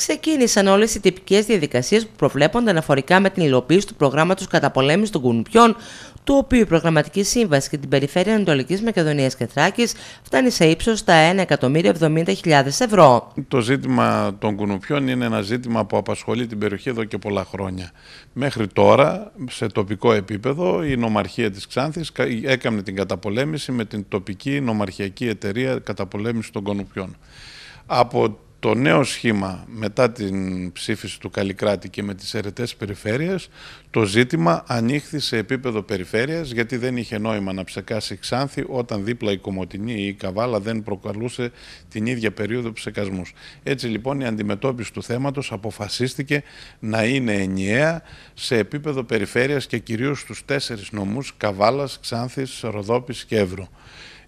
ξεκίνησαν όλες οι τυπικές διαδικασίες που προβλέπονται αναφορικά με την υλοποίηση του προγράμματος καταπολέμησης των κουνουπιών, του οποίου η προγραμματική σύμβαση για την περιφέρεια Ανατολικής Μακεδονίας και Θράκης φτάνει σε ύψος στα 1.070.000 ευρώ. Το ζήτημα των κουνουπιών είναι ένα ζήτημα που απασχολεί την περιοχή εδώ και πολλά χρόνια. Μέχρι τώρα, σε τοπικό επίπεδο, η νομαρχία της Ξάνθης έκανε την καταπολέμηση με την τοπική νομαρχιακή εταιρεία καταπολέμησης των κουνουπιών. Από το νέο σχήμα μετά την ψήφιση του Καλλικράτη και με τις αιρετές περιφέρειες, το ζήτημα ανοίχθη σε επίπεδο περιφέρειας γιατί δεν είχε νόημα να ψεκάσει Ξάνθη όταν δίπλα η Κομωτινή ή η Καβάλα δεν προκαλούσε την ίδια περίοδο ψεκασμούς. Έτσι λοιπόν η αντιμετώπιση του θέματος αποφασίστηκε να είναι ενιαία σε επίπεδο περιφέρειας και κυρίως στους τέσσερις νομούς Καβάλας, Ξάνθης, Ροδόπης και Εύρου.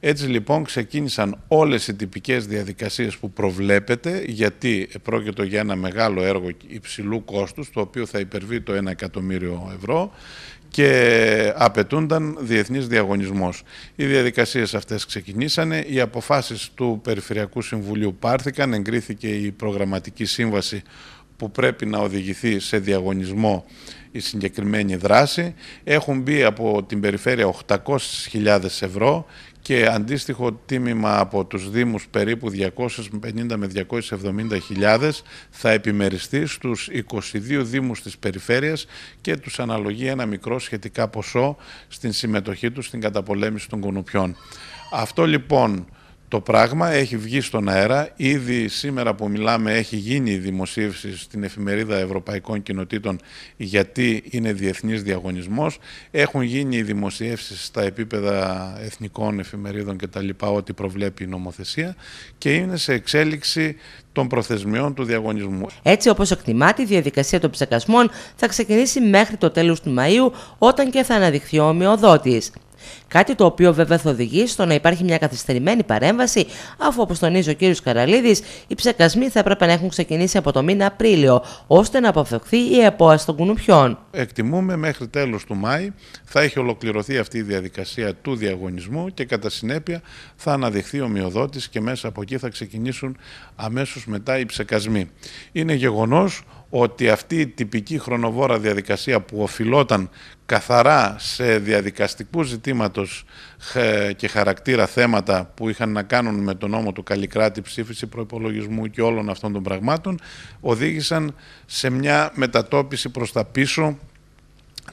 Έτσι λοιπόν ξεκίνησαν όλες οι τυπικές διαδικασίες που προβλέπετε γιατί πρόκειται για ένα μεγάλο έργο υψηλού κόστους το οποίο θα υπερβεί το 1 εκατομμύριο ευρώ και απαιτούνταν διεθνής διαγωνισμός. Οι διαδικασίες αυτές ξεκινήσανε, οι αποφάσεις του Περιφερειακού Συμβουλίου πάρθηκαν, εγκρίθηκε η προγραμματική σύμβαση που πρέπει να οδηγηθεί σε διαγωνισμό η συγκεκριμένη δράση. Έχουν μπει από την περιφέρεια 800.000 ευρώ και αντίστοιχο τίμημα από τους Δήμους περίπου 250 με 270.000 θα επιμεριστεί στους 22 Δήμους της περιφέρειας και τους αναλογεί ένα μικρό σχετικά ποσό στην συμμετοχή τους στην καταπολέμηση των κουνουπιών. Αυτό λοιπόν το πράγμα έχει βγει στον αέρα. Ήδη σήμερα που μιλάμε έχει γίνει η δημοσίευση στην εφημερίδα Ευρωπαϊκών Κοινοτήτων γιατί είναι διεθνής διαγωνισμός. Έχουν γίνει οι δημοσιεύσεις στα επίπεδα εθνικών εφημερίδων και τα λοιπά ό,τι προβλέπει η νομοθεσία και είναι σε εξέλιξη των προθεσμιών του διαγωνισμού. Έτσι όπως εκτιμάται η διαδικασία των ψεκασμών θα ξεκινήσει μέχρι το τέλος του Μαΐου όταν και θα αναδειχθεί ο ομοιοδότης. Κάτι το οποίο βέβαια θα οδηγήσει στο να υπάρχει μια καθυστερημένη παρέμβαση, αφού όπως τονίζει ο κ. Καραλίδης, οι ψεκασμοί θα έπρεπε να έχουν ξεκινήσει από το μήνα Απρίλιο, ώστε να αποφευχθεί η επόαση των κουνουπιών. Εκτιμούμε μέχρι τέλος του Μάη θα έχει ολοκληρωθεί αυτή η διαδικασία του διαγωνισμού και κατά συνέπεια θα αναδειχθεί ο μειοδότη και μέσα από εκεί θα ξεκινήσουν αμέσως μετά οι ψεκασμοί. Είναι γεγονός ότι αυτή η τυπική χρονοβόρα διαδικασία που οφειλόταν καθαρά σε διαδικαστικού ζητήματος ε, και χαρακτήρα θέματα που είχαν να κάνουν με τον νόμο του Καλλικράτη, ψήφιση προπολογισμού και όλων αυτών των πραγμάτων, οδήγησαν σε μια μετατόπιση προς τα πίσω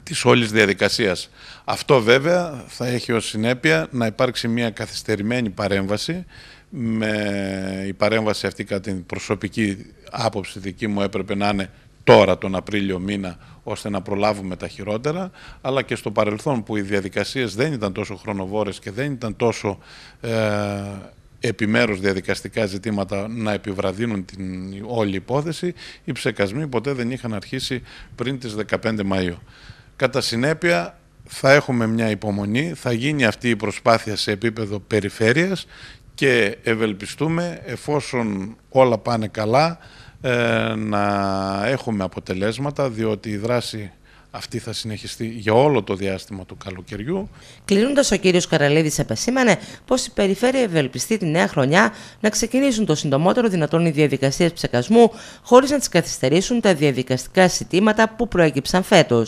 της όλης διαδικασίας. Αυτό βέβαια θα έχει ως συνέπεια να υπάρξει μια καθυστερημένη παρέμβαση με η παρέμβαση αυτή κατά την προσωπική άποψη δική μου έπρεπε να είναι τώρα τον Απρίλιο μήνα ώστε να προλάβουμε τα χειρότερα αλλά και στο παρελθόν που οι διαδικασίες δεν ήταν τόσο χρονοβόρες και δεν ήταν τόσο ε, επιμέρους διαδικαστικά ζητήματα να επιβραδύνουν την όλη υπόθεση οι ψεκασμοί ποτέ δεν είχαν αρχίσει πριν τις 15 Μαΐου. Κατά συνέπεια θα έχουμε μια υπομονή, θα γίνει αυτή η προσπάθεια σε επίπεδο περιφέρειας και ευελπιστούμε εφόσον όλα πάνε καλά ε, να έχουμε αποτελέσματα διότι η δράση αυτή θα συνεχιστεί για όλο το διάστημα του καλοκαιριού. Κλείνοντας, ο κύριος Καραλίδης επεσήμανε πω η περιφέρεια ευελπιστεί τη νέα χρονιά να ξεκινήσουν το συντομότερο δυνατόν οι διαδικασίες ψεκασμού, χωρίς να τις καθυστερήσουν τα διαδικαστικά ζητήματα που προέκυψαν φέτος.